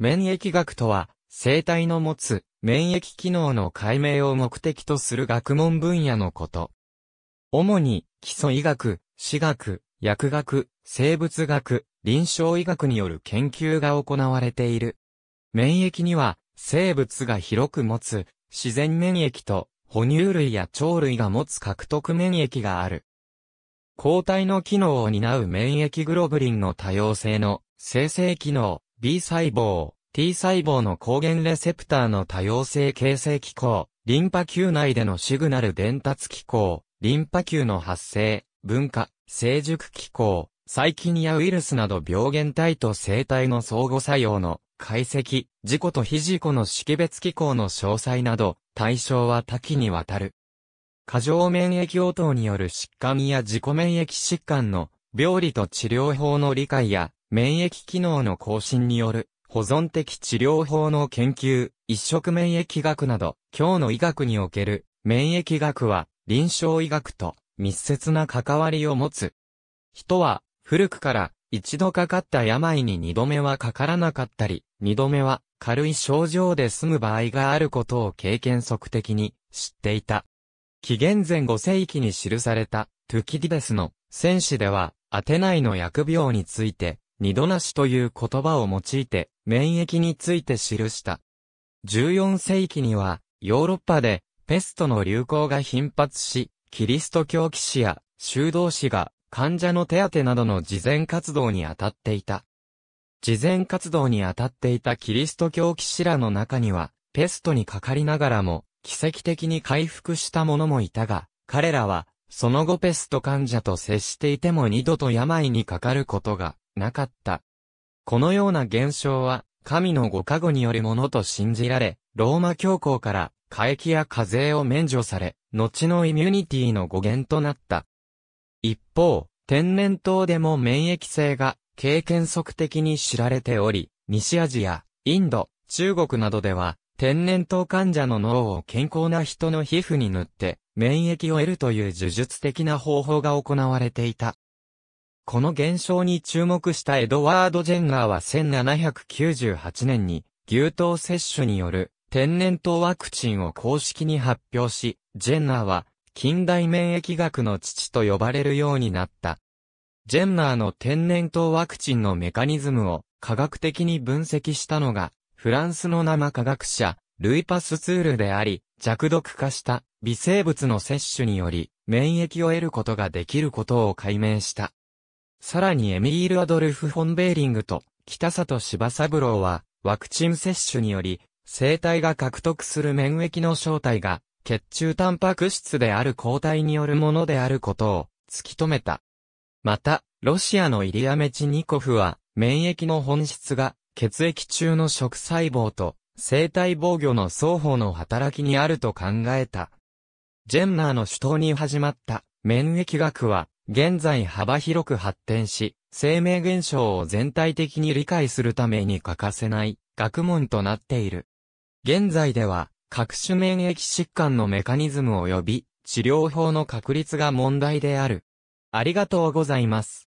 免疫学とは、生体の持つ免疫機能の解明を目的とする学問分野のこと。主に、基礎医学、私学、薬学、生物学、臨床医学による研究が行われている。免疫には、生物が広く持つ、自然免疫と、哺乳類や鳥類が持つ獲得免疫がある。抗体の機能を担う免疫グロブリンの多様性の生成機能、B 細胞、T 細胞の抗原レセプターの多様性形成機構、リンパ球内でのシグナル伝達機構、リンパ球の発生、分化、成熟機構、細菌やウイルスなど病原体と生体の相互作用の解析、事故と非事故の識別機構の詳細など、対象は多岐にわたる。過剰免疫応答による疾患や自己免疫疾患の病理と治療法の理解や免疫機能の更新による保存的治療法の研究、一色免疫学など、今日の医学における免疫学は臨床医学と密接な関わりを持つ。人は古くから一度かかった病に二度目はかからなかったり、二度目は軽い症状で済む場合があることを経験則的に知っていた。紀元前5世紀に記されたトゥキディデスの戦士ではアテナイの疫病について二度なしという言葉を用いて、免疫について記した。14世紀には、ヨーロッパで、ペストの流行が頻発し、キリスト教騎士や修道士が患者の手当などの事前活動に当たっていた。事前活動に当たっていたキリスト教騎士らの中には、ペストにかかりながらも、奇跡的に回復した者もいたが、彼らは、その後ペスト患者と接していても二度と病にかかることがなかった。このような現象は、神のご加護によるものと信じられ、ローマ教皇から過役や課税を免除され、後のイミュニティの語源となった。一方、天然痘でも免疫性が経験則的に知られており、西アジア、インド、中国などでは、天然痘患者の脳を健康な人の皮膚に塗って、免疫を得るという呪術的な方法が行われていた。この現象に注目したエドワード・ジェンガーは1798年に牛糖摂取による天然痘ワクチンを公式に発表し、ジェンナーは近代免疫学の父と呼ばれるようになった。ジェンナーの天然痘ワクチンのメカニズムを科学的に分析したのが、フランスの生科学者、ルイパスツールであり、弱毒化した微生物の摂取により、免疫を得ることができることを解明した。さらにエミール・アドルフ・フォンベーリングと北里柴三郎はワクチン接種により生体が獲得する免疫の正体が血中タンパク質である抗体によるものであることを突き止めた。また、ロシアのイリア・メチニコフは免疫の本質が血液中の食細胞と生体防御の双方の働きにあると考えた。ジェンナーの主導に始まった免疫学は現在幅広く発展し、生命現象を全体的に理解するために欠かせない学問となっている。現在では、各種免疫疾患のメカニズム及び治療法の確立が問題である。ありがとうございます。